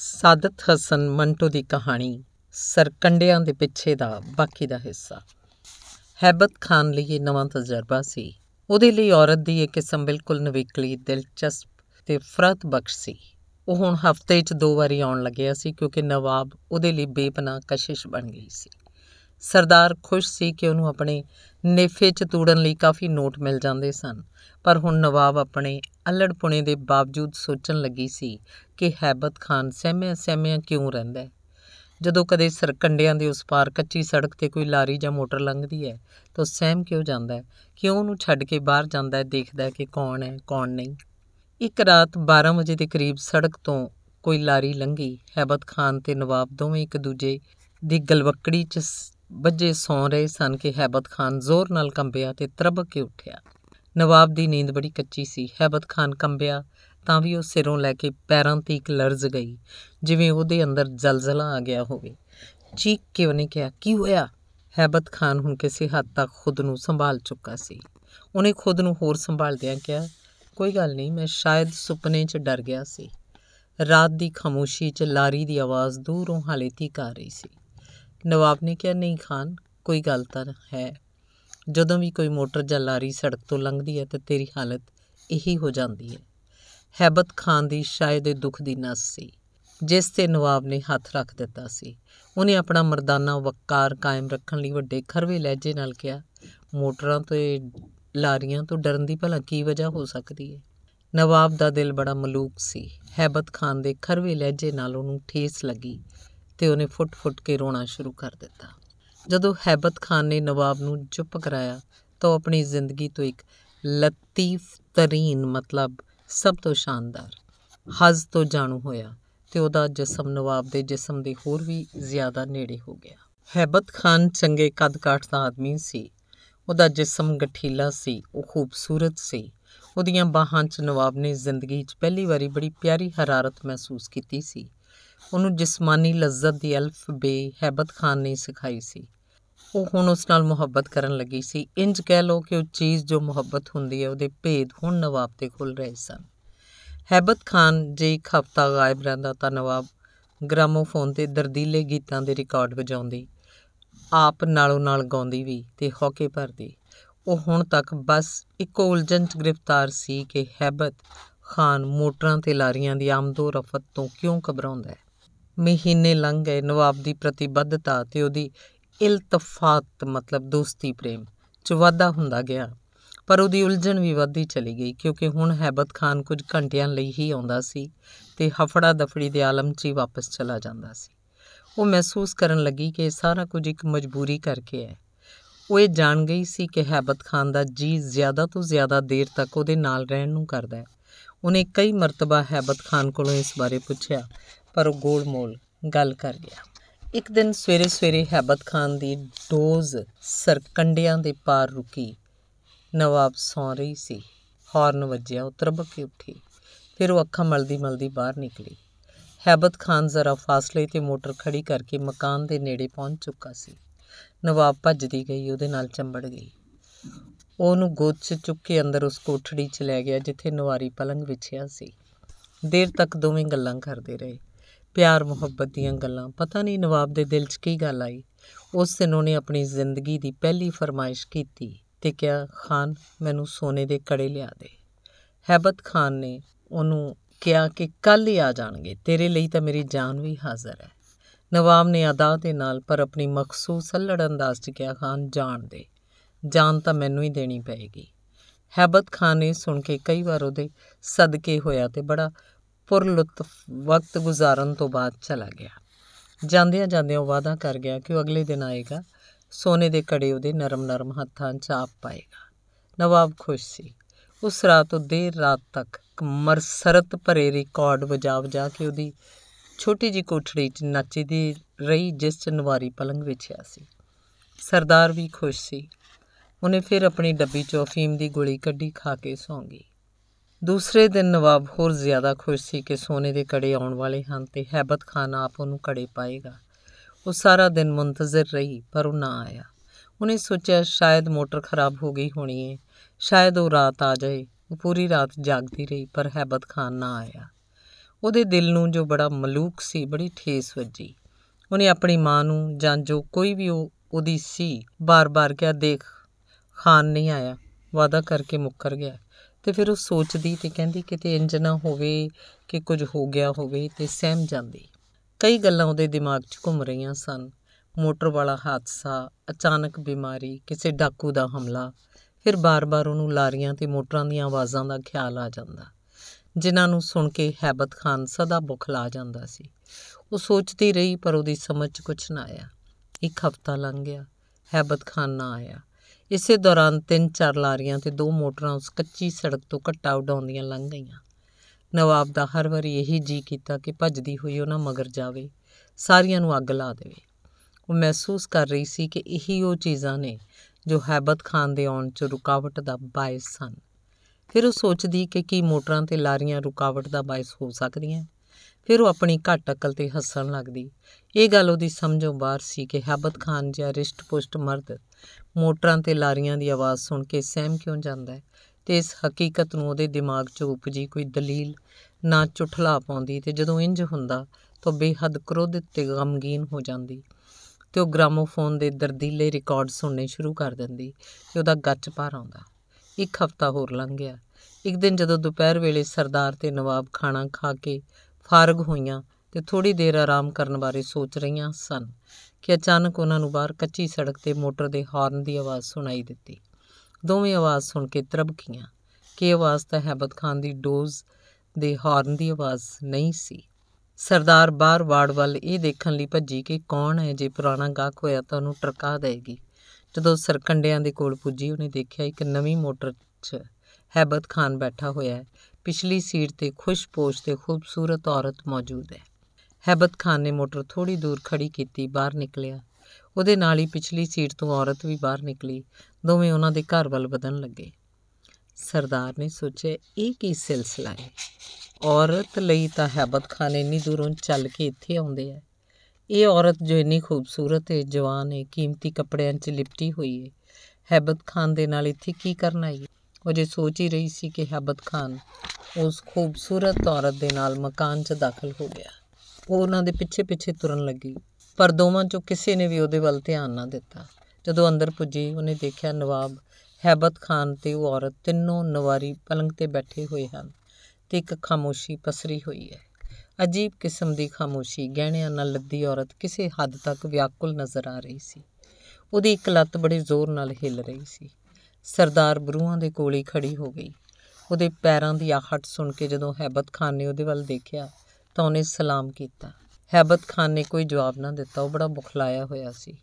ਸਾਦਤ ਹਸਨ ਮੰਟੋ ਦੀ ਕਹਾਣੀ ਸਰਕੰਡਿਆਂ ਦੇ ਪਿੱਛੇ ਦਾ ਬਾਕੀ ਦਾ ਹਿੱਸਾ ਹੈਬਤ ਖਾਨ ਲਈ ਇਹ ਨਵਾਂ ਤਜਰਬਾ ਸੀ ਉਹਦੇ ਲਈ ਔਰਤ ਦੀ ਇਹ ਕਿਸਮ ਬਿਲਕੁਲ ਨਵੇਕਲੀ ਦਿਲਚਸਪ ਤੇ ਫਰਤ ਬਖਸ਼ ਸੀ ਉਹ ਹੁਣ ਹਫ਼ਤੇ 'ਚ ਦੋ ਵਾਰੀ ਆਉਣ ਲੱਗਿਆ ਸੀ ਕਿਉਂਕਿ ਨਵਾਬ ਉਹਦੇ ਲਈ ਬੇਪਨਾਹ ਕਸ਼ਿਸ਼ ਬਣ ਗਈ ਸੀ ਸਰਦਾਰ ਖੁਸ਼ ਸੀ ਕਿ ਉਹਨੂੰ ਆਪਣੇ ਨੇਫੇ 'ਚ ਤੂੜਨ ਲਈ ਕਾਫੀ ਨੋਟ ਮਿਲ ਜਾਂਦੇ ਸਨ ਪਰ ਹੁਣ ਨਵਾਬ ਆਪਣੇ ਅਲੜਪੁਣੇ ਦੇ ਬਾਵਜੂਦ ਸੋਚਣ ਲੱਗੀ ਸੀ ਕਿ ਹੈਬਤ ਖਾਨ ਸਹਿਮਿਆ ਸਹਿਮਿਆ ਕਿਉਂ ਰਹਿੰਦਾ ਹੈ ਜਦੋਂ ਕਦੇ ਸਰਕੰਡਿਆਂ ਦੇ ਉਸ ਪਾਰ ਕੱਚੀ ਸੜਕ ਤੇ ਕੋਈ ਲਾਰੀ ਜਾਂ ਮੋਟਰ ਲੰਘਦੀ ਹੈ ਤਾਂ ਸਹਿਮ ਕਿਉਂ ਜਾਂਦਾ ਹੈ ਕਿਉਂ ਉਹਨੂੰ ਛੱਡ ਕੇ ਬਾਹਰ ਜਾਂਦਾ ਹੈ ਦੇਖਦਾ ਹੈ ਕਿ ਕੌਣ ਹੈ ਕੌਣ ਨਹੀਂ ਇੱਕ ਰਾਤ 12 ਵਜੇ ਦੇ ਕਰੀਬ ਸੜਕ ਤੋਂ ਕੋਈ ਲਾਰੀ ਲੰਘੀ ਹੈਬਤ ਖਾਨ ਤੇ ਨਵਾਬ ਦੋਵੇਂ ਇੱਕ ਦੂਜੇ ਦੀ ਗਲਵਕੜੀ 'ਚ ਬੱਜੇ ਸੌ ਰਹੇ ਸਨ ਕਿ ਹੈਬਤ ਖਾਨ ਜ਼ੋਰ ਨਾਲ ਕੰਬਿਆ ਤੇ ਤਰਬਕ ਕੇ ਉੱਠਿਆ ਨਵਾਬ ਦੀ ਨੀਂਦ ਬੜੀ ਕੱਚੀ ਸੀ ਹੈਬਤ ਖਾਨ ਕੰਬਿਆ ਤਾਂ ਵੀ ਉਹ ਸਿਰੋਂ ਲੈ ਕੇ ਪੈਰਾਂ ਤੀਕ ਲਰਜ਼ ਗਈ ਜਿਵੇਂ ਉਹਦੇ ਅੰਦਰ ਜ਼ਲਜ਼ਲਾ ਆ ਗਿਆ ਹੋਵੇ ਚੀਕ ਕੇ ਉਹਨੇ ਕਿਹਾ ਕੀ ਹੋਇਆ ਹੈਬਤ ਖਾਨ ਹੁਣ ਕਿਸੇ ਹੱਦ ਤੱਕ ਖੁਦ ਨੂੰ ਸੰਭਾਲ ਚੁੱਕਾ ਸੀ ਉਹਨੇ ਖੁਦ ਨੂੰ ਹੋਰ ਸੰਭਾਲਦਿਆਂ ਕਿਹਾ ਕੋਈ ਗੱਲ ਨਹੀਂ ਮੈਂ ਸ਼ਾਇਦ ਸੁਪਨੇ 'ਚ ਡਰ ਗਿਆ ਸੀ ਰਾਤ ਦੀ ਖਾਮੋਸ਼ੀ 'ਚ ਲਾਰੀ ਦੀ ਆਵਾਜ਼ ਦੂਰੋਂ ਹਾਲੇ ਤੀਕ ਆ ਰਹੀ ਸੀ ਨਵਾਬ ਨੇ ਕਿਹਾ ਨਹੀਂ ਖਾਨ ਕੋਈ ਗੱਲ ਤਾਂ ਹੈ ਜਦੋਂ ਵੀ ਕੋਈ ਮੋਟਰ ਜਾਂ ਲਾਰੀ ਸੜਕ ਤੋਂ ਲੰਘਦੀ ਹੈ ਤਾਂ ਤੇਰੀ ਹਾਲਤ ਇਹੀ ਹੋ ਜਾਂਦੀ ਹੈ ਹੈਬਤ ਖਾਨ ਦੀ ਸ਼ਾਇਦ ਇਹ ਦੁੱਖ ਦੀ ਨਸ ਸੀ ਜਿਸ ਤੇ ਨਵਾਬ ਨੇ ਹੱਥ ਰੱਖ ਦਿੱਤਾ ਸੀ ਉਹਨੇ ਆਪਣਾ ਮਰਦਾਨਾ ਵਕਾਰ ਕਾਇਮ ਰੱਖਣ ਲਈ ਵੱਡੇ ਖਰਵੇ ਲਹਿਜੇ ਨਾਲ ਕਿਹਾ ਮੋਟਰਾਂ ਤੇ ਲਾਰੀਆਂ ਤੋਂ ਡਰਨ ਦੀ ਭਲਾ ਕੀ ਵਜ੍ਹਾ ਹੋ ਸਕਦੀ ਹੈ ਨਵਾਬ ਦਾ ਦਿਲ ਬੜਾ ਮਲੂਕ ਸੀ ਹੈਬਤ ਖਾਨ ਦੇ ਖਰਵੇ ਲਹਿਜੇ ਨਾਲ ਉਹਨੂੰ ਠੇਸ ਲੱਗੀ ਤੇ ਉਹਨੇ ਫੁੱਟ-ਫੁੱਟ ਕੇ ਰੋਣਾ ਸ਼ੁਰੂ ਕਰ ਦਿੱਤਾ ਜਦੋਂ ਹੈਬਤ ਖਾਨ ਨੇ ਨਵਾਬ ਨੂੰ ਚੁੱਪ ਕਰਾਇਆ ਤਾਂ ਆਪਣੀ ਜ਼ਿੰਦਗੀ ਤੋਂ ਇੱਕ ਲਤੀਫ ਤਰੀਨ ਮਤਲਬ ਸਭ ਤੋਂ ਸ਼ਾਨਦਾਰ ਹਜ਼ ਤੋਂ ਜਾਣੂ ਹੋਇਆ ਤੇ ਉਹਦਾ ਜਿਸਮ ਨਵਾਬ ਦੇ ਜਿਸਮ ਦੇ ਹੋਰ ਵੀ ਜ਼ਿਆਦਾ ਨੇੜੇ ਹੋ ਗਿਆ ਹੈਬਤ ਖਾਨ ਚੰਗੇ ਕੱਦ-ਕਾਠ ਦਾ ਆਦਮੀ ਸੀ ਉਹਦਾ ਜਿਸਮ ਗਠੀਲਾ ਸੀ ਉਹ ਖੂਬਸੂਰਤ ਸੀ ਉਹਦੀਆਂ ਬਾਹਾਂ 'ਚ ਨਵਾਬ ਨੇ ਜ਼ਿੰਦਗੀ 'ਚ ਪਹਿਲੀ ਵਾਰੀ ਬੜੀ ਪਿਆਰੀ ਹਰਾਰਤ ਮਹਿਸੂਸ ਕੀਤੀ ਸੀ ਉਹਨੂੰ ਜਿਸਮਾਨੀ ਲਜ਼ਤ ਦੀ ਅਲਫ ਬੇ ਹੈਬਤ ਖਾਨ ਨੇ ਸਿਖਾਈ ਸੀ ਉਹ ਹੁਣ ਉਸ ਨਾਲ ਮੁਹੱਬਤ ਕਰਨ ਲੱਗੀ ਸੀ ਇੰਜ ਕਹਿ ਲੋ ਕਿ ਉਹ ਚੀਜ਼ ਜੋ ਮੁਹੱਬਤ ਹੁੰਦੀ ਹੈ ਉਹਦੇ ਭੇਦ ਹੁਣ ਨਵਾਬ ਤੇ ਖੁੱਲ ਰਹੇ ਸਨ ਹੈਬਤ ਖਾਨ ਜੇ ਇੱਕ ਹਫ਼ਤਾ ਗਾਇਬ ਰਹਿੰਦਾ ਤਾਂ ਨਵਾਬ ਗ੍ਰਾਮੋਫੋਨ ਤੇ ਦਰਦੀਲੇ ਗੀਤਾਂ ਦੇ ਰਿਕਾਰਡ ਵਜਾਉਂਦੀ ਆਪ ਨਾਲੋਂ ਨਾਲ ਗਾਉਂਦੀ ਵੀ ਤੇ ਹੌਕੇ ਭਰਦੀ ਉਹ ਹੁਣ ਤੱਕ ਬਸ ਇੱਕੋ ਉਲਝਣ 'ਚ ਗ੍ਰਿਫਤਾਰ ਸੀ ਕਿ ਹੈਬਤ ਖਾਨ ਮੋਟਰਾਂ ਤੇ ਲਾਰੀਆਂ ਦੀ ਆਮਦੋ ਰਫਤ ਤੋਂ ਕਿਉਂ ਘਬਰਾਉਂਦਾ ਹੈ ਮਹੀਨੇ ਲੰਘ ਗਏ ਨਵਾਬ ਦੀ ਪ੍ਰਤੀਬੱਧਤਾ ਤੇ ਉਹਦੀ ਇਲਤਫਾਤ ਮਤਲਬ ਦੋਸਤੀ ਪ੍ਰੇਮ ਚ ਵਾਧਾ ਹੁੰਦਾ ਗਿਆ ਪਰ ਉਹਦੀ ਉਲਝਣ ਵੀ ਵੱਧਦੀ ਚਲੀ ਗਈ ਕਿਉਂਕਿ ਹੁਣ ਹੈਬਤ ਖਾਨ ਕੁਝ ਘੰਟਿਆਂ ਲਈ ਹੀ ਆਉਂਦਾ ਸੀ ਤੇ ਹਫੜਾ ਦਫੜੀ ਦੇ ਆਲਮ 'ਚ ਹੀ ਵਾਪਸ ਚਲਾ ਜਾਂਦਾ ਸੀ ਉਹ ਮਹਿਸੂਸ ਕਰਨ ਲੱਗੀ ਕਿ ਸਾਰਾ ਕੁਝ ਇੱਕ ਮਜਬੂਰੀ ਕਰਕੇ ਹੈ ਉਹ ਇਹ ਜਾਣ ਗਈ ਸੀ ਕਿ ਹੈਬਤ ਖਾਨ ਦਾ ਜੀ ਜ਼ਿਆਦਾ ਤੋਂ ਜ਼ਿਆਦਾ ਦੇਰ ਤੱਕ ਉਹਦੇ ਨਾਲ ਰਹਿਣ ਨੂੰ ਕਰਦਾ ਹੈ ਉਹਨੇ ਕਈ ਮਰਤਬਾ ਹੈਬਤ ਖਾਨ ਕੋਲੋਂ ਇਸ ਬਾਰੇ ਪੁੱਛਿਆ ਪਰ ਉਹ ਗੋਲ ਮੋਲ ਗੱਲ ਕਰ ਗਿਆ ਇੱਕ ਦਿਨ ਸਵੇਰੇ ਸਵੇਰੇ ਹੈਬਤ ਖਾਨ ਦੀ ਡੋਜ਼ ਸਰਕੰਡਿਆਂ ਦੇ ਪਾਰ ਰੁਕੀ ਨਵਾਬ ਸੌਂ ਰਹੀ ਸੀ ਹਾਰਨ ਵੱਜਿਆ ਉਹ ਤਰਬਕ ਉੱਠੀ ਫਿਰ ਉਹ ਅੱਖਾਂ ਮਲਦੀ ਮਲਦੀ ਬਾਹਰ ਨਿਕਲੀ ਹੈਬਤ ਖਾਨ ਜ਼ਰਾ ਫਾਸਲੇ ਤੇ ਮੋਟਰ ਖੜੀ ਕਰਕੇ ਮਕਾਨ ਦੇ ਨੇੜੇ ਪਹੁੰਚ ਚੁੱਕਾ ਸੀ ਨਵਾਬ ਭੱਜਦੀ ਗਈ ਉਹਦੇ ਨਾਲ ਚੰਬੜ ਗਈ ਉਹਨੂੰ ਗੋਦ 'ਚ ਚੁੱਕ ਕੇ ਅੰਦਰ ਉਸ ਕੋਠੜੀ 'ਚ ਲੈ ਗਿਆ ਜਿੱਥੇ ਨਵਾਰੀ ਪਲੰਗ ਵਿਛਿਆ ਸੀ ਦੇਰ ਤੱਕ ਦੋਵੇਂ ਗੱਲਾਂ ਕਰਦੇ ਰਹੇ ਪਿਆਰ ਮੁਹੱਬਤ ਦੀਆਂ ਗੱਲਾਂ ਪਤਾ ਨਹੀਂ ਨਵਾਬ ਦੇ ਦਿਲ 'ਚ ਕੀ ਗੱਲ ਆਈ ਉਸ ਦਿਨ ਉਹਨੇ ਆਪਣੀ ਜ਼ਿੰਦਗੀ ਦੀ ਪਹਿਲੀ ਫਰਮਾਇਸ਼ ਕੀਤੀ ਤੇ ਕਿਹਾ ਖਾਨ ਮੈਨੂੰ ਸੋਨੇ ਦੇ ਕੜੇ ਲਿਆ ਦੇ ਹੈਬਤ ਖਾਨ ਨੇ ਉਹਨੂੰ ਕਿਹਾ ਕਿ ਕੱਲ ਹੀ ਆ ਜਾਣਗੇ ਤੇਰੇ ਲਈ ਤਾਂ ਮੇਰੀ ਜਾਨ ਵੀ ਹਾਜ਼ਰ ਹੈ ਨਵਾਬ ਨੇ ਅਦਾ ਦੇ ਨਾਲ ਪਰ ਆਪਣੀ ਮਖਸੂਸ ਅਲੜ ਅੰਦਾਜ਼ 'ਚ ਕਿਹਾ ਖਾਨ ਜਾਣ ਦੇ ਜਾਨ ਤਾਂ ਮੈਨੂੰ ਹੀ ਦੇਣੀ ਪਏਗੀ ਹੈਬਤ ਖਾਨ ਨੇ ਸੁਣ ਕੇ ਕਈ ਵਾਰ ਉਹਦੇ ਸਦਕੇ ਹੋਇਆ ਤੇ ਬੜਾ ਪੁਰ ਲੁਤਫ ਵਕਤ ਗੁਜ਼ਾਰਨ ਤੋਂ ਬਾਅਦ ਚਲਾ ਗਿਆ ਜਾਂਦਿਆਂ ਜਾਂਦਿਆਂ ਉਹ ਵਾਦਾ ਕਰ ਗਿਆ ਕਿ ਉਹ ਅਗਲੇ ਦਿਨ ਆਏਗਾ ਸੋਨੇ ਦੇ ਕੜੇ ਉਹਦੇ ਨਰਮ-ਨਰਮ ਹੱਥਾਂ 'ਚ ਆਪ ਪਾਏਗਾ ਨਵਾਬ ਖੁਸ਼ ਸੀ ਉਸ ਰਾਤ ਉਹ ਦੇਰ ਰਾਤ ਤੱਕ ਮਰਸਰਤ ਭਰੇ ਰਿਕਾਰਡ ਵਜਾਵ ਜਾ ਕੇ ਉਹਦੀ ਛੋਟੀ ਜੀ ਕੋਠੜੀ 'ਚ ਨੱਚਦੀ ਰਹੀ ਜਿਸ ਚਨਵਾਰੀ ਨਵਾਰੀ ਪਲੰਗ ਵਿਛਿਆ ਸੀ ਸਰਦਾਰ ਵੀ ਖੁਸ਼ ਸੀ ਉਹਨੇ ਫਿਰ ਆਪਣੀ ਡੱਬੀ 'ਚੋਂ ਫੀਮ ਦੀ ਗੋਲੀ ਕੱਢੀ ਖਾ ਕੇ ਸੌਂ ਗਈ ਦੂਸਰੇ ਦਿਨ ਨਵਾਬ ਹੋਰ ਜ਼ਿਆਦਾ ਖੁਸ਼ ਸੀ ਕਿ ਸੋਨੇ ਦੇ ਕੜੇ ਆਉਣ ਵਾਲੇ ਹਨ ਤੇ ਹੈਬਤ ਖਾਨ ਆਪ ਉਹਨੂੰ ਕੜੇ ਪਾਏਗਾ ਉਹ ਸਾਰਾ ਦਿਨ ਮੁੰਤਜ਼ਰ ਰਹੀ ਪਰ ਉਹ ਨਾ ਆਇਆ ਉਹਨੇ ਸੋਚਿਆ ਸ਼ਾਇਦ ਮੋਟਰ ਖਰਾਬ ਹੋ ਗਈ ਹੋਣੀ ਹੈ ਸ਼ਾਇਦ ਉਹ ਰਾਤ ਆ ਜਾਏ ਉਹ ਪੂਰੀ ਰਾਤ ਜਾਗਦੀ ਰਹੀ ਪਰ ਹੈਬਤ ਖਾਨ ਨਾ ਆਇਆ ਉਹਦੇ ਦਿਲ ਨੂੰ ਜੋ ਬੜਾ ਮਲੂਕ ਸੀ ਬੜੀ ਠੇਸ ਵੱਜੀ ਉਹਨੇ ਆਪਣੀ ਮਾਂ ਨੂੰ ਜਾਂ ਜੋ ਕੋਈ ਵੀ ਉਹ ਉਹਦੀ ਸੀ ਬਾਰ-ਬਾਰ ਕਿਹਾ ਦੇਖ ਖਾਨ ਨਹੀਂ ਆਇਆ ਵਾਦਾ ਕਰਕੇ ਮੁੱਕਰ ਗਿਆ ਤੇ ਫਿਰ ਉਹ ਸੋਚਦੀ ਤੇ ਕਹਿੰਦੀ ਕਿਤੇ ਇੰਜ ਨਾ ਹੋਵੇ ਕਿ ਕੁਝ ਹੋ ਗਿਆ ਹੋਵੇ ਤੇ ਸਹਿਮ ਜਾਂਦੀ ਕਈ ਗੱਲਾਂ ਉਹਦੇ ਦਿਮਾਗ 'ਚ ਘੁੰਮ ਰਹੀਆਂ ਸਨ ਮੋਟਰ ਵਾਲਾ ਹਾਦਸਾ ਅਚਾਨਕ ਬਿਮਾਰੀ ਕਿਸੇ ਡਾਕੂ ਦਾ ਹਮਲਾ ਫਿਰ ਬਾਰ-ਬਾਰ ਉਹਨੂੰ ਲਾਰੀਆਂ ਤੇ ਮੋਟਰਾਂ ਦੀਆਂ ਆਵਾਜ਼ਾਂ ਦਾ ਖਿਆਲ ਆ ਜਾਂਦਾ ਜਿਨ੍ਹਾਂ ਨੂੰ ਸੁਣ ਕੇ ਹੈਬਤ ਖਾਨ ਸਦਾ ਬੁਖਲਾ ਜਾਂਦਾ ਸੀ ਉਹ ਸੋਚਦੀ ਰਹੀ ਪਰ ਉਹਦੀ ਸਮਝ 'ਚ ਕੁਝ ਨਾ ਆਇਆ ਇੱਕ ਹਫ਼ਤਾ ਲੰਘ ਗਿਆ ਹੈਬਤ ਖਾਨ ਨਾ ਆਇਆ ਇਸੇ ਦੌਰਾਨ ਤਿੰਨ ਚਾਰ ਲਾਰੀਆਂ ਤੇ ਦੋ ਮੋਟਰਾਂ ਉਸ ਕੱਚੀ ਸੜਕ ਤੋਂ ਘੱਟਾ ਉਡਾਉਂਦੀਆਂ ਲੰਘ ਗਈਆਂ ਨਵਾਬ ਦਾ ਹਰ ਵਾਰੀ ਇਹੀ ਜੀ ਕੀਤਾ ਕਿ ਭੱਜਦੀ ਹੋਈ ਉਹਨਾਂ ਮਗਰ ਜਾਵੇ ਸਾਰੀਆਂ ਨੂੰ ਅੱਗ ਲਾ ਦੇਵੇ ਉਹ ਮਹਿਸੂਸ ਕਰ ਰਹੀ ਸੀ ਕਿ ਇਹੀ ਉਹ ਚੀਜ਼ਾਂ ਨੇ ਜੋ ਹੈਬਤ ਖਾਨ ਦੇ ਆਉਣ 'ਚ ਰੁਕਾਵਟ ਦਾ ਬਾਇਸ ਸਨ ਫਿਰ ਉਹ ਸੋਚਦੀ ਕਿ ਕੀ ਮੋਟਰਾਂ ਤੇ ਲਾਰੀਆਂ ਰੁਕਾਵਟ ਦਾ ਬਾਇਸ ਹੋ ਸਕਦੀਆਂ ਫਿਰ ਉਹ ਆਪਣੀ ਘੱਟ ਅਕਲ ਤੇ ਹੱਸਣ ਲੱਗਦੀ ਇਹ ਗੱਲ ਉਹਦੀ ਸਮਝੋਂ ਬਾਹਰ ਸੀ ਕਿ ਹਬਤ ਖਾਨ ਜਿਹਾ ਰਿਸ਼ਟ-ਪੁਸ਼ਟ ਮਰਦ ਮੋਟਰਾਂ ਤੇ ਲਾਰੀਆਂ ਦੀ ਆਵਾਜ਼ ਸੁਣ ਕੇ ਸਹਿਮ ਕਿਉਂ ਜਾਂਦਾ ਹੈ ਤੇ ਇਸ ਹਕੀਕਤ ਨੂੰ ਉਹਦੇ ਦਿਮਾਗ 'ਚ ਉਪਜੀ ਕੋਈ ਦਲੀਲ ਨਾ ਚੁਠਲਾ ਪਾਉਂਦੀ ਤੇ ਜਦੋਂ ਇੰਜ ਹੁੰਦਾ ਤਾਂ ਬੇਹੱਦ ਕ੍ਰੋਧਿਤ ਤੇ ਗਮਗੀਨ ਹੋ ਜਾਂਦੀ ਤੇ ਉਹ ਗ੍ਰਾਮੋਫੋਨ ਦੇ ਦਰਦੀਲੇ ਰਿਕਾਰਡ ਸੁਣਨੇ ਸ਼ੁਰੂ ਕਰ ਦਿੰਦੀ ਤੇ ਉਹਦਾ ਗੱਚ ਭਰ ਆਉਂਦਾ ਇੱਕ ਹਫ਼ਤਾ ਹੋਰ ਲੰਘ ਗਿਆ ਇੱਕ ਦਿਨ ਜਦੋਂ ਦੁਪਹਿਰ ਵੇਲੇ ਸਰਦਾਰ ਤੇ ਨਵਾਬ ਖਾਣਾ ਖਾ ਕੇ ਫਾਰਗ ਹੋਈਆਂ ਤੇ ਥੋੜੀ ਦੇਰ ਆਰਾਮ ਕਰਨ ਬਾਰੇ ਸੋਚ ਰਹੀਆਂ ਸਨ ਕਿ ਅਚਾਨਕ ਉਹਨਾਂ ਨੂੰ ਬਾਹਰ ਕੱਚੀ ਸੜਕ ਤੇ ਮੋਟਰ ਦੇ ਹਾਰਨ ਦੀ ਆਵਾਜ਼ ਸੁਣਾਈ ਦਿੱਤੀ ਦੋਵੇਂ ਆਵਾਜ਼ ਸੁਣ ਕੇ ਤਰਬਕੀਆਂ ਕਿ ਆਵਾਜ਼ ਤਾਂ ਹੈਬਤ ਖਾਨ ਦੀ ਡੋਜ਼ ਦੇ ਹਾਰਨ ਦੀ ਆਵਾਜ਼ ਨਹੀਂ ਸੀ ਸਰਦਾਰ ਬਾਹਰ ਵਾਰਡ ਵੱਲ ਇਹ ਦੇਖਣ ਲਈ ਭੱਜੀ ਕਿ ਕੌਣ ਹੈ ਜੇ ਪੁਰਾਣਾ ਗਾਹਕ ਹੋਇਆ ਤਾਂ ਉਹਨੂੰ ਟਰਕਾ ਦੇਗੀ ਜਦੋਂ ਸਰਕੰਡਿਆਂ ਦੇ ਕੋਲ ਪੁੱਜੀ ਉਹਨੇ ਦੇਖਿਆ ਇੱਕ ਨਵੀਂ ਮੋਟਰ 'ਚ ਹੈਬਤ ਖਾਨ ਬੈਠਾ ਹੋਇਆ ਹੈ ਪਿਛਲੀ ਸੀਟ ਤੇ ਖੁਸ਼ਪੋਸ਼ ਤੇ ਖੂਬਸੂਰਤ ਔਰਤ ਮੌਜੂਦ ਹੈ ਹੈਬਤ ਖਾਨ ਨੇ ਮੋਟਰ ਥੋੜੀ ਦੂਰ ਖੜੀ ਕੀਤੀ ਬਾਹਰ ਨਿਕਲਿਆ ਉਹਦੇ ਨਾਲ ਹੀ ਪਿਛਲੀ ਸੀਟ ਤੋਂ ਔਰਤ ਵੀ ਬਾਹਰ ਨਿਕਲੀ ਦੋਵੇਂ ਉਹਨਾਂ ਦੇ ਘਰ ਵੱਲ ਵਧਣ ਲੱਗੇ ਸਰਦਾਰ ਨੇ ਸੋਚਿਆ ਇਹ ਕੀ ਸਿਲਸਿਲਾ ਹੈ ਔਰਤ ਲਈ ਤਾਂ ਹੈਬਤ ਖਾਨ ਇੰਨੀ ਦੂਰੋਂ ਚੱਲ ਕੇ ਇੱਥੇ ਆਉਂਦੇ ਆ ਇਹ ਔਰਤ ਜੋ ਇੰਨੀ ਖੂਬਸੂਰਤ ਹੈ ਜਵਾਨ ਹੈ ਕੀਮਤੀ ਕੱਪੜਿਆਂ 'ਚ ਲਿਪਟੀ ਹੋਈ ਹੈ ਹੈਬਤ ਖਾਨ ਦੇ ਨਾਲ ਇੱਥੇ ਕੀ ਕਰਨ ਆਈ ਉਹ ਜੇ ਸੋਚ ਹੀ ਰਹੀ ਸੀ ਕਿ ਹਬਤ ਖਾਨ ਉਸ ਖੂਬਸੂਰਤ ਔਰਤ ਦੇ ਨਾਲ ਮਕਾਨ 'ਚ ਦਾਖਲ ਹੋ ਗਿਆ ਉਹ ਉਹਨਾਂ ਦੇ ਪਿੱਛੇ-ਪਿੱਛੇ ਤੁਰਨ ਲੱਗੀ ਪਰ ਦੋਵਾਂ 'ਚੋਂ ਕਿਸੇ ਨੇ ਵੀ ਉਹਦੇ ਵੱਲ ਧਿਆਨ ਨਾ ਦਿੱਤਾ ਜਦੋਂ ਅੰਦਰ ਪੁੱਜੀ ਉਹਨੇ ਦੇਖਿਆ ਨਵਾਬ ਹਬਤ ਖਾਨ ਤੇ ਉਹ ਔਰਤ ਤਿੰਨੋਂ ਨਵਾਰੀ ਪਲੰਗ ਤੇ ਬੈਠੇ ਹੋਏ ਹਨ ਤੇ ਇੱਕ ਖਾਮੋਸ਼ੀ ਪਸਰੀ ਹੋਈ ਹੈ ਅਜੀਬ ਕਿਸਮ ਦੀ ਖਾਮੋਸ਼ੀ ਗਹਿਣਿਆਂ ਨਾਲ ਲੱਦੀ ਔਰਤ ਕਿਸੇ ਹੱਦ ਤੱਕ ਵਿਆਕੁਲ ਨਜ਼ਰ ਆ ਰਹੀ ਸੀ ਉਹਦੀ ਇੱਕ ਲੱਤ ਬੜੇ ਜ਼ੋਰ ਨਾਲ ਹਿੱਲ ਰਹੀ ਸੀ ਸਰਦਾਰ ਬਰੂਹਾਂ ਦੇ ਕੋਲੇ ਖੜੀ ਹੋ ਗਈ ਉਹਦੇ ਪੈਰਾਂ ਦੀ ਆਹਟ ਸੁਣ ਕੇ ਜਦੋਂ ਹੈਬਤ ਖਾਨ ਨੇ ਉਹਦੇ ਵੱਲ ਦੇਖਿਆ ਤਾਂ ਉਹਨੇ ਸਲਾਮ ਕੀਤਾ ਹੈਬਤ ਖਾਨ ਨੇ ਕੋਈ ਜਵਾਬ ਨਾ ਦਿੱਤਾ ਉਹ ਬੜਾ ਬੁਖਲਾਇਆ ਹੋਇਆ ਸੀ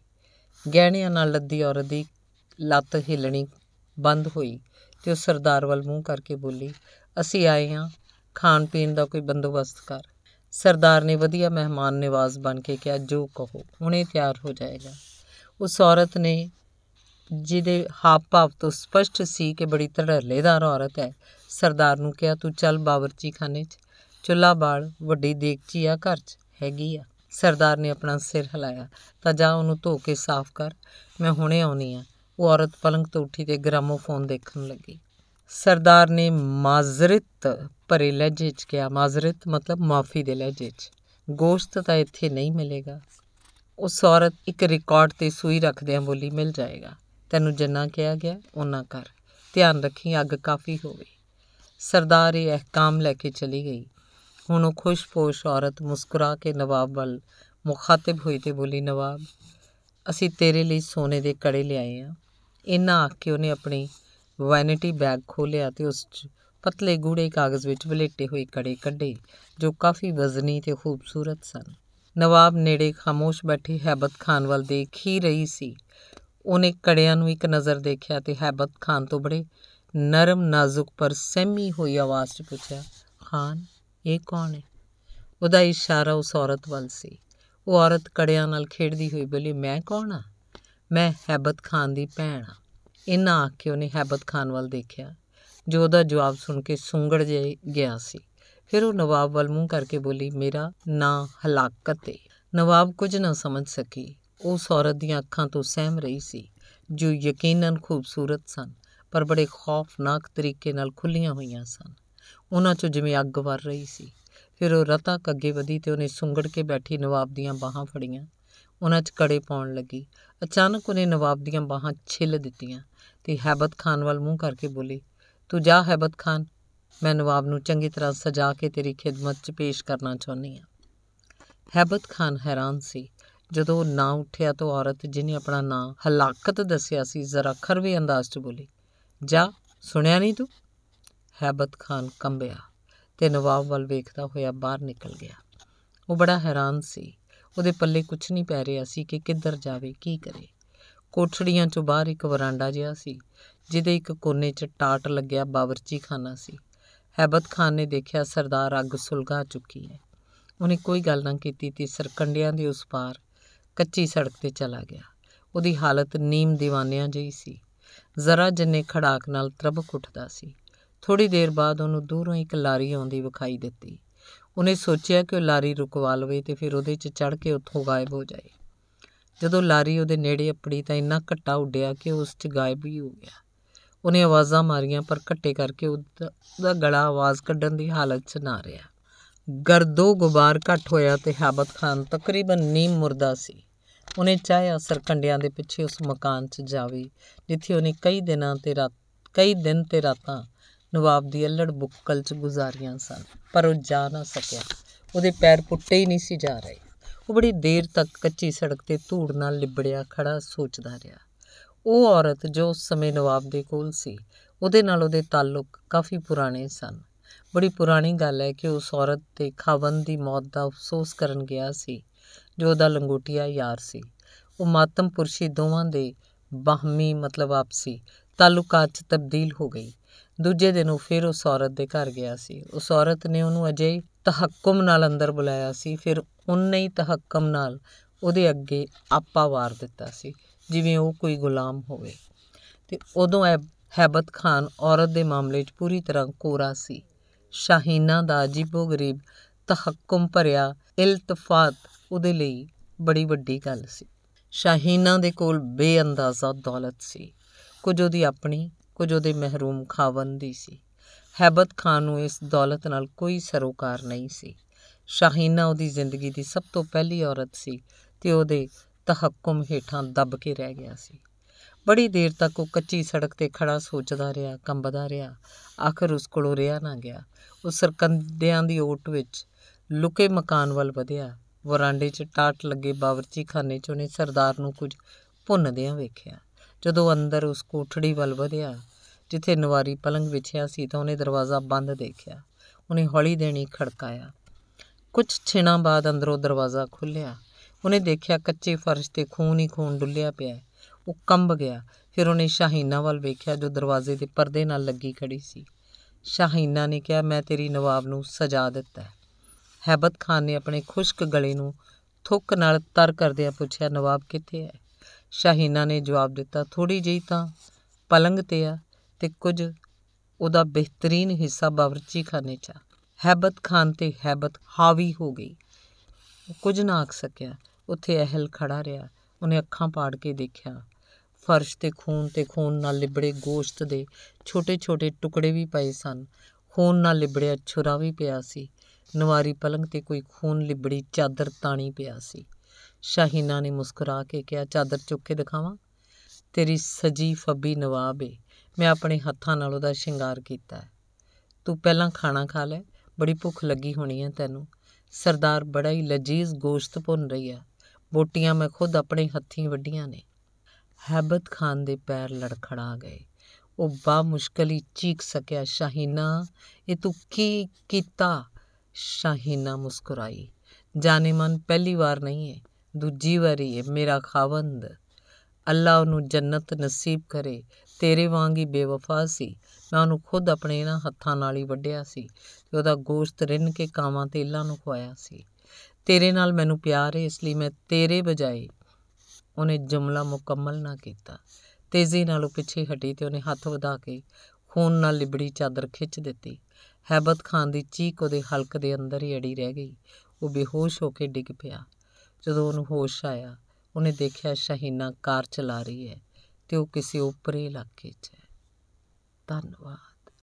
ਗਹਿਣਿਆਂ ਨਾਲ ਲੱਦੀ ਔਰਤ ਦੀ ਲੱਤ ਹਿੱਲਣੀ ਬੰਦ ਹੋਈ ਤੇ ਉਹ ਸਰਦਾਰ ਵੱਲ ਮੂੰਹ ਕਰਕੇ ਬੋਲੀ ਅਸੀਂ ਆਏ ਹਾਂ ਖਾਣ ਪੀਣ ਦਾ ਕੋਈ ਬੰਦੋਬਸਤ ਕਰ ਸਰਦਾਰ ਨੇ ਵਧੀਆ ਮਹਿਮਾਨ ਨਿਵਾਜ਼ ਬਣ ਕੇ ਕਿਹਾ ਜੋ ਕਹੋ ਹੁਣੇ ਤਿਆਰ ਹੋ ਜਾਏਗਾ ਉਸ ਔਰਤ ਨੇ ਜਿਹਦੇ ਹਾਵ ਭਾਵ ਤੋਂ ਸਪਸ਼ਟ ਸੀ ਕਿ ਬੜੀ ਧੜਲੇਦਾਰ ਔਰਤ ਹੈ ਸਰਦਾਰ ਨੂੰ ਕਿਹਾ ਤੂੰ ਚੱਲ ਬਾਵਰਚੀ ਖਾਨੇ 'ਚ ਚੁੱਲਾ ਬਾਲ ਵੱਡੀ ਦੇਗਚੀ ਆ ਘਰ 'ਚ ਹੈਗੀ ਆ ਸਰਦਾਰ ਨੇ ਆਪਣਾ ਸਿਰ ਹਿਲਾਇਆ ਤਾਂ ਜਾ ਉਹਨੂੰ ਧੋ ਕੇ ਸਾਫ਼ ਕਰ ਮੈਂ ਹੁਣੇ ਆਉਣੀ ਆ ਉਹ ਔਰਤ ਪਲੰਗ ਤੋਂ ਉੱਠੀ ਤੇ ਗ੍ਰਾਮੋਫੋਨ ਦੇਖਣ ਲੱਗੀ ਸਰਦਾਰ ਨੇ ਮਾਜ਼ਰਤ ਭਰੇ ਲਹਿਜੇ 'ਚ ਕਿਹਾ ਮਾਜ਼ਰਤ ਮਤਲਬ ਮਾਫੀ ਦੇ ਲਹਿਜੇ 'ਚ ਗੋਸ਼ਤ ਤਾਂ ਇੱਥੇ ਨਹੀਂ ਮਿਲੇਗਾ ਉਸ ਔਰਤ ਇੱਕ ਰਿਕਾਰਡ ਤੇ ਸੂਈ ਰੱਖਦਿਆਂ ਬੋਲੀ ਮਿਲ ਜਾਏਗਾ ਤੈਨੂੰ ਜਿੰਨਾ ਕਿਹਾ ਗਿਆ ਉਹਨਾਂ ਕਰ ਧਿਆਨ ਰੱਖੀ ਅੱਗ ਕਾਫੀ ਹੋਵੇ ਸਰਦਾਰ ਇਹ ਅਹਿਕਾਮ ਲੈ ਕੇ ਚਲੀ ਗਈ ਹੁਣ ਉਹ ਖੁਸ਼ਪੋਸ਼ ਔਰਤ ਮੁਸਕਰਾ ਕੇ ਨਵਾਬ ਵੱਲ ਮੁਖਾਤਬ ਹੋਈ ਤੇ ਬੋਲੀ ਨਵਾਬ ਅਸੀਂ ਤੇਰੇ ਲਈ ਸੋਨੇ ਦੇ ਕੜੇ ਲਿਆਏ ਆ ਇਹਨਾਂ ਆਖ ਕੇ ਉਹਨੇ ਆਪਣੀ ਵੈਨਿਟੀ ਬੈਗ ਖੋਲਿਆ ਤੇ ਉਸ 'ਚ ਪਤਲੇ ਗੂੜੇ ਕਾਗਜ਼ ਵਿੱਚ ਬਲੇਟੇ ਹੋਏ ਕੜੇ ਕੱਢੇ ਜੋ ਕਾਫੀ ਵਜ਼ਨੀ ਤੇ ਖੂਬਸੂਰਤ ਸਨ ਨਵਾਬ ਨੇੜੇ ਖਾਮੋਸ਼ ਬੈਠੀ ਹੈਬਤ ਖਾਨ ਵੱਲ ਦੇਖ ਹੀ ਰਹੀ ਸੀ ਉਹਨੇ ਕੜਿਆਂ ਨੂੰ ਇੱਕ ਨਜ਼ਰ ਦੇਖਿਆ ਤੇ ਹੈਬਤ ਖਾਨ ਤੋਂ ਬੜੇ ਨਰਮ ਨਾਜ਼ੁਕ ਪਰ ਸਹਿਮੀ ਹੋਈ ਆਵਾਜ਼ 'ਚ ਪੁੱਛਿਆ ਖਾਨ ਇਹ ਕੌਣ ਹੈ ਉਹਦਾ ਇਸ਼ਾਰਾ ਉਸ ਔਰਤ ਵੱਲ ਸੀ ਉਹ ਔਰਤ ਕੜਿਆਂ ਨਾਲ ਖੇਡਦੀ ਹੋਈ ਬੋਲੀ ਮੈਂ ਕੌਣ ਆ ਮੈਂ ਹੈਬਤ ਖਾਨ ਦੀ ਭੈਣ ਆ ਇਹਨਾਂ ਆਖ ਕੇ ਉਹਨੇ ਹੈਬਤ ਖਾਨ ਵੱਲ ਦੇਖਿਆ ਜੋ ਉਹਦਾ ਜਵਾਬ ਸੁਣ ਕੇ ਸੁੰਗੜ ਗਿਆ ਸੀ ਫਿਰ ਉਹ ਨਵਾਬ ਵੱਲ ਮੂੰਹ ਕਰਕੇ ਬੋਲੀ ਮੇਰਾ ਨਾਂ ਹਲਾਕਤ ਹੈ ਨਵਾਬ ਕੁਝ ਨਾ ਸਮਝ ਸਕੀ ਉਸ ਔਰਤ ਦੀਆਂ ਅੱਖਾਂ ਤੋਂ ਸਹਿਮ ਰਹੀ ਸੀ ਜੋ ਯਕੀਨਨ ਖੂਬਸੂਰਤ ਸਨ ਪਰ ਬੜੇ ਖੌਫਨਾਕ ਤਰੀਕੇ ਨਾਲ ਖੁੱਲੀਆਂ ਹੋਈਆਂ ਸਨ ਉਹਨਾਂ 'ਚੋਂ ਜਿਵੇਂ ਅੱਗ ਵਰ ਰਹੀ ਸੀ ਫਿਰ ਉਹ ਰਤਾ ਕੱਗੇ ਵਧੀ ਤੇ ਉਹਨੇ ਸੁੰਗੜ ਕੇ ਬੈਠੀ ਨਵਾਬ ਦੀਆਂ ਬਾਹਾਂ ਫੜੀਆਂ ਉਹਨਾਂ 'ਚ ਕੜੇ ਪਾਉਣ ਲੱਗੀ ਅਚਾਨਕ ਉਹਨੇ ਨਵਾਬ ਦੀਆਂ ਬਾਹਾਂ ਛਿੱਲ ਦਿੱਤੀਆਂ ਤੇ ਹੈਬਤ ਖਾਨ ਵੱਲ ਮੂੰਹ ਕਰਕੇ ਬੋਲੀ ਤੂੰ ਜਾ ਹੈਬਤ ਖਾਨ ਮੈਂ ਨਵਾਬ ਨੂੰ ਚੰਗੀ ਤਰ੍ਹਾਂ ਸਜਾ ਕੇ ਤੇਰੀ ਖਿਦਮਤ 'ਚ ਪੇਸ਼ ਕਰਨਾ ਚਾਹੁੰਦੀ ਹਾਂ ਹੈਬਤ ਖਾਨ ਹੈਰਾਨ ਸੀ ਜਦੋਂ ਨਾ ਉੱਠਿਆ ਤਾਂ ਔਰਤ ਜਿਹਨੇ ਆਪਣਾ ਨਾਂ ਹਲਾਕਤ ਦੱਸਿਆ ਸੀ ਜ਼ਰਾ ਵੀ ਅੰਦਾਜ਼ 'ਚ ਬੋਲੀ ਜਾ ਸੁਣਿਆ ਨਹੀਂ ਤੂੰ ਹੈਬਤ ਖਾਨ ਕੰਬਿਆ ਤੇ ਨਵਾਬ ਵੱਲ ਵੇਖਦਾ ਹੋਇਆ ਬਾਹਰ ਨਿਕਲ ਗਿਆ ਉਹ ਬੜਾ ਹੈਰਾਨ ਸੀ ਉਹਦੇ ਪੱਲੇ ਕੁਝ ਨਹੀਂ ਪੈ ਰਿਹਾ ਸੀ ਕਿ ਕਿੱਧਰ ਜਾਵੇ ਕੀ ਕਰੇ ਕੋਠੜੀਆਂ 'ਚੋਂ ਬਾਹਰ ਇੱਕ ਵਰਾਂਡਾ ਜਿਹਾ ਸੀ ਜਿਹਦੇ ਇੱਕ ਕੋਨੇ 'ਚ ਟਾਟ ਲੱਗਿਆ ਬਾਵਰਚੀ ਖਾਨਾ ਸੀ ਹੈਬਤ ਖਾਨ ਨੇ ਦੇਖਿਆ ਸਰਦਾਰ ਅੱਗ ਸੁਲਗਾ ਚੁੱਕੀ ਹੈ ਉਹਨੇ ਕੋਈ ਗੱਲ ਨਾ ਕੀਤੀ ਤੇ ਸਰਕੰਡਿਆਂ ਦੇ ਉਸ ਪਾਰ ਕੱਚੀ ਸੜਕ ਤੇ ਚਲਾ ਗਿਆ ਉਹਦੀ ਹਾਲਤ ਨੀਮ دیਵਾਨਿਆਂ ਜਿਹੀ ਸੀ ਜ਼ਰਾ ਜਿੰਨੇ ਖੜਾਕ ਨਾਲ ਤਰਬਕ ਉੱਠਦਾ ਸੀ ਥੋੜੀ ਦੇਰ ਬਾਅਦ ਉਹਨੂੰ ਦੂਰੋਂ ਇੱਕ ਲਾਰੀ ਆਉਂਦੀ ਵਿਖਾਈ ਦਿੱਤੀ ਉਹਨੇ ਸੋਚਿਆ ਕਿ ਉਹ ਲਾਰੀ ਰੁਕਵਾ ਲਵੇ ਤੇ ਫਿਰ ਉਹਦੇ 'ਚ ਚੜ ਕੇ ਉੱਥੋਂ ਗਾਇਬ ਹੋ ਜਾਏ ਜਦੋਂ ਲਾਰੀ ਉਹਦੇ ਨੇੜੇ ਅਪੜੀ ਤਾਂ ਇੰਨਾ ਘੱਟਾ ਉੱਡਿਆ ਕਿ ਉਸ 'ਚ ਗਾਇਬ ਹੀ ਹੋ ਗਿਆ ਉਹਨੇ ਆਵਾਜ਼ਾਂ ਮਾਰੀਆਂ ਪਰ ਘੱਟੇ ਕਰਕੇ ਉਹਦਾ ਗਲਾ ਆਵਾਜ਼ ਕੱਢਣ ਦੀ ਹਾਲਤ 'ਚ ਨਾ ਰਿਹਾ ਗਰਦੋ ਗੁਬਾਰ ਘੱਟ ਹੋਇਆ ਤੇ ਹਾਬਤ ਖਾਨ ਤਕਰੀਬਨ ਨੀਮ ਮਰਦਾ ਸੀ ਉਹਨੇ ਚਾਹਿਆ ਸਰਕੰਡਿਆਂ ਦੇ ਪਿੱਛੇ ਉਸ ਮਕਾਨ 'ਚ ਜਾਵੇ ਜਿੱਥੇ ਉਹਨੇ ਕਈ ਦਿਨਾਂ ਤੇ ਰਾਤ ਕਈ ਦਿਨ ਤੇ ਰਾਤਾਂ ਨਵਾਬ ਦੀ ਅਲੜ ਬੁੱਕਲ 'ਚ ਗੁਜ਼ਾਰੀਆਂ ਸਨ ਪਰ ਉਹ ਜਾ ਨਾ ਸਕਿਆ ਉਹਦੇ ਪੈਰ ਪੁੱਟੇ ਹੀ ਨਹੀਂ ਸੀ ਜਾ ਰਹੇ ਉਹ ਬੜੀ ਦੇਰ ਤੱਕ ਕੱਚੀ ਸੜਕ ਤੇ ਧੂੜ ਨਾਲ ਲਿਬੜਿਆ ਖੜਾ ਸੋਚਦਾ ਰਿਹਾ ਉਹ ਔਰਤ ਜੋ ਉਸ ਸਮੇਂ ਨਵਾਬ ਦੇ ਕੋਲ ਸੀ ਉਹਦੇ ਨਾਲ ਉਹਦੇ ਤਾਲੁਕ ਕਾਫੀ ਪੁਰਾਣੇ ਸਨ ਬੜੀ ਪੁਰਾਣੀ ਗੱਲ ਹੈ ਕਿ ਉਸ ਔਰਤ ਤੇ ਖਾਵੰਦ ਦੀ ਮੌਤ ਦਾ ਅਫਸੋਸ ਕਰਨ ਗਿਆ ਸੀ ਜੋ ਉਹਦਾ ਲੰਗੋਟੀਆ ਯਾਰ ਸੀ ਉਹ ਮਾਤਮ ਪੁਰਸ਼ੀ ਦੋਵਾਂ ਦੇ ਬਾਹਮੀ ਮਤਲਬ ਆਪਸੀ ਤਾਲੁਕਾਤ 'ਚ ਤਬਦੀਲ ਹੋ ਗਈ ਦੂਜੇ ਦਿਨ ਉਹ ਫਿਰ ਉਸ ਔਰਤ ਦੇ ਘਰ ਗਿਆ ਸੀ ਉਸ ਔਰਤ ਨੇ ਉਹਨੂੰ ਅਜੇ ਤਹੱਕਮ ਨਾਲ ਅੰਦਰ ਬੁਲਾਇਆ ਸੀ ਫਿਰ ਉਹਨੇ ਹੀ ਤਹੱਕਮ ਨਾਲ ਉਹਦੇ ਅੱਗੇ ਆਪਾ ਵਾਰ ਦਿੱਤਾ ਸੀ ਜਿਵੇਂ ਉਹ ਕੋਈ ਗੁਲਾਮ ਹੋਵੇ ਤੇ ਉਦੋਂ ਹੈਬਤ ਖਾਨ ਔਰਤ ਦੇ ਮਾਮਲੇ 'ਚ ਪੂਰੀ ਤਰ੍ਹਾਂ ਕੋਰਾ ਸੀ ਸ਼ਾਹੀਨਾ ਦਾ ਅਜੀਬੋ ਗਰੀਬ ਤਹੱਕਮ ਭਰਿਆ ਇਲਤਫਾਤ ਉਹਦੇ ਲਈ ਬੜੀ ਵੱਡੀ ਗੱਲ ਸੀ ਸ਼ਾਹੀਨਾ ਦੇ ਕੋਲ ਬੇਅੰਦਾਜ਼ਾ ਦੌਲਤ ਸੀ ਕੁਝ ਉਹਦੀ ਆਪਣੀ ਕੁਝ ਉਹਦੇ ਮਹਿਰੂਮ ਖਾਵਨ ਦੀ ਸੀ ਹੈਬਤ ਖਾਨ ਨੂੰ ਇਸ ਦੌਲਤ ਨਾਲ ਕੋਈ ਸਰੋਕਾਰ ਨਹੀਂ ਸੀ ਸ਼ਾਹੀਨਾ ਉਹਦੀ ਜ਼ਿੰਦਗੀ ਦੀ ਸਭ ਤੋਂ ਪਹਿਲੀ ਔਰਤ ਸੀ ਤੇ ਉਹਦੇ ਤਹੱਕਮ ਹੇਠਾਂ ਦੱਬ ਕੇ ਰਹਿ ਗਿਆ ਸੀ ਬੜੀ ਦੇਰ ਤੱਕ ਉਹ ਕੱਚੀ ਸੜਕ ਤੇ ਖੜਾ ਸੋਚਦਾ ਰਿਹਾ ਕੰਬਦਾ ਰਿਹਾ ਆਖਰ ਉਸ ਕੋਲੋਂ ਰਿਆ ਨਾ ਗਿਆ ਉਹ ਸਰਕੰਦਿਆਂ ਦੀ ਓਟ ਵਿੱਚ ਲੁਕੇ ਮਕਾਨ ਵੱਲ ਵਧਿਆ ਵਰਾਂਡੇ 'ਚ ਟਾਟ ਲੱਗੇ ਬਾਵਰਚੀ ਖਾਨੇ 'ਚ ਉਹਨੇ ਸਰਦਾਰ ਨੂੰ ਕੁਝ ਭੁੰਨਦਿਆਂ ਵੇਖਿਆ ਜਦੋਂ ਅੰਦਰ ਉਸ ਕੋਠੜੀ ਵੱਲ ਵਧਿਆ ਜਿੱਥੇ ਨਵਾਰੀ ਪਲੰਗ ਵਿਛਿਆ ਸੀ ਤਾਂ ਉਹਨੇ ਦਰਵਾਜ਼ਾ ਬੰਦ ਦੇਖਿਆ ਉਹਨੇ ਹੌਲੀ ਦੇਣੀ ਖੜਕਾਇਆ ਕੁਝ ਛਿਣਾ ਬਾਅਦ ਅੰਦਰੋਂ ਦਰਵਾਜ਼ਾ ਖੁੱਲਿਆ ਉਹਨੇ ਦੇਖਿਆ ਕੱਚੇ ਫਰਸ਼ ਤੇ ਖੂਨ ਹੀ ਖੂਨ ਡੁੱਲਿਆ ਪਿਆ ਉਹ ਕੰਬ ਗਿਆ ਫਿਰ ਉਹਨੇ ਸ਼ਾਹੀਨਾ ਵੱਲ ਵੇਖਿਆ ਜੋ ਦਰਵਾਜ਼ੇ ਦੇ ਪਰਦੇ ਨਾਲ ਲੱਗੀ ਖੜੀ ਸੀ ਸ਼ਾਹੀਨਾ ਨੇ ਕਿਹਾ ਮੈਂ ਤੇਰੀ ਨਵਾਬ ਨੂੰ ਸਜਾ ਦਿੱਤਾ ਹੈਬਤ ਖਾਨ ਨੇ ਆਪਣੇ ਖੁਸ਼ਕ ਗਲੇ ਨੂੰ ਥੁੱਕ ਨਾਲ ਤਰ ਕਰਦਿਆਂ ਪੁੱਛਿਆ ਨਵਾਬ ਕਿੱਥੇ ਹੈ ਸ਼ਾਹੀਨਾ ਨੇ ਜਵਾਬ ਦਿੱਤਾ ਥੋੜੀ ਜਿਹੀ ਤਾਂ ਪਲੰਗ ਤੇ ਆ ਤੇ ਕੁਝ ਉਹਦਾ ਬਿਹਤਰੀਨ ਹਿੱਸਾ ਬਾਵਰਚੀ ਖਾਨੇ 'ਚ ਹੈਬਤ ਖਾਨ ਤੇ ਹੈਬਤ ਹਾਵੀ ਹੋ ਗਈ ਕੁਝ ਨਾ ਆਖ ਸਕਿਆ ਉੱਥੇ ਅਹਿਲ ਖੜਾ ਰਿਹਾ ਉਹਨੇ ਅੱਖਾਂ ਪਾੜ ਕੇ ਦੇਖਿਆ ਫਰਸ਼ ਤੇ ਖੂਨ ਤੇ ਖੂਨ ਨਾਲ ਲਿਬੜੇ ਗੋਸ਼ਤ ਦੇ ਛੋਟੇ-ਛੋਟੇ ਟੁਕੜੇ ਵੀ ਪਏ ਸਨ ਖੂਨ ਨਾਲ ਲਿਬੜਿਆ ਛੁਰਾ ਵੀ ਪਿਆ ਸੀ ਨਵਾਰੀ ਪਲੰਗ 'ਤੇ ਕੋਈ ਖੂਨ ਲਿਬੜੀ ਚਾਦਰ ਤਾਣੀ ਪਿਆ ਸੀ ਸ਼ਾਹੀਨਾ ਨੇ ਮੁਸਕਰਾ ਕੇ ਕਿਹਾ ਚਾਦਰ ਚੁੱਕ ਕੇ ਦਿਖਾਵਾਂ ਤੇਰੀ ਸਜੀ ਫੱਬੀ ਨਵਾਬ ਏ ਮੈਂ ਆਪਣੇ ਹੱਥਾਂ ਨਾਲ ਉਹਦਾ ਸ਼ਿੰਗਾਰ ਕੀਤਾ ਤੂੰ ਪਹਿਲਾਂ ਖਾਣਾ ਖਾ ਲੈ ਬੜੀ ਭੁੱਖ ਲੱਗੀ ਹੋਣੀ ਹੈ ਤੈਨੂੰ ਸਰਦਾਰ ਬੜਾ ਹੀ ਲਜੀਜ਼ ਗੋਸ਼ਤ ਭੁੰਨ ਰਹੀ ਆ ਬੋਟੀਆਂ ਮੈਂ ਖੁਦ ਆਪਣੇ ਹੱਥੀਂ ਵੱਡੀਆਂ ਨੇ ਹੈਬਤ ਖਾਨ ਦੇ ਪੈਰ ਲੜਖੜਾ ਗਏ ਉਹ ਬਾ ਮੁਸ਼ਕਲੀ ਚੀਕ ਸਕਿਆ ਸ਼ਾਹੀਨਾ ਇਹ ਤੂੰ ਕੀ ਕੀਤਾ ਸ਼ਾਹੀਨਾ ਮੁਸਕਰਾਈ ਜਾਨੇ ਮਨ ਪਹਿਲੀ ਵਾਰ ਨਹੀਂ ਹੈ ਦੂਜੀ ਵਾਰੀ ਹੈ ਮੇਰਾ ਖਾਵੰਦ ਅੱਲਾ ਉਹਨੂੰ ਜੰਨਤ ਨਸੀਬ ਕਰੇ ਤੇਰੇ ਵਾਂਗ ਹੀ ਬੇਵਫਾ ਸੀ ਮੈਂ ਉਹਨੂੰ ਖੁਦ ਆਪਣੇ ਇਹਨਾਂ ਹੱਥਾਂ ਨਾਲ ਹੀ ਵੱਢਿਆ ਸੀ ਤੇ ਉਹਦਾ ਗੋਸ਼ਤ ਰਿੰਨ ਕੇ ਕਾਵਾਂ ਤੇ ਇੱਲਾਂ ਨੂੰ ਖਵਾਇਆ ਸੀ ਤੇਰੇ ਨਾਲ ਮੈਨੂੰ ਪਿਆਰ ਹੈ ਇਸ ਲਈ ਮੈਂ ਤੇਰੇ ਬਜਾਏ ਉਹਨੇ ਜੁਮਲਾ ਮੁਕੰਮਲ ਨਾ ਕੀਤਾ ਤੇਜ਼ੀ ਨਾਲ ਉਹ ਪਿੱਛੇ ਹਟੀ ਤੇ ਉਹਨੇ ਹੱਥ ਵਧਾ ਕੇ ਖੂਨ ਨਾਲ ਲਿਬੜੀ ਚਾਦਰ ਖਿੱਚ ਦਿੱਤੀ ਹੈਬਤ ਖਾਨ ਦੀ ਚੀਕ ਉਹਦੇ ਹਲਕ ਦੇ ਅੰਦਰ ਹੀ ਅੜੀ ਰਹਿ ਗਈ ਉਹ ਬੇਹੋਸ਼ ਹੋ ਕੇ ਡਿੱਗ ਪਿਆ ਜਦੋਂ ਉਹਨੂੰ ਹੋਸ਼ ਆਇਆ ਉਹਨੇ ਦੇਖਿਆ ਸ਼ਹੀਨਾ ਕਾਰ ਚਲਾ ਰਹੀ ਹੈ ਤੇ ਉਹ ਕਿਸੇ ਉਪਰੇ ਇਲਾਕੇ 'ਚ ਹੈ ਧੰਨਵਾਦ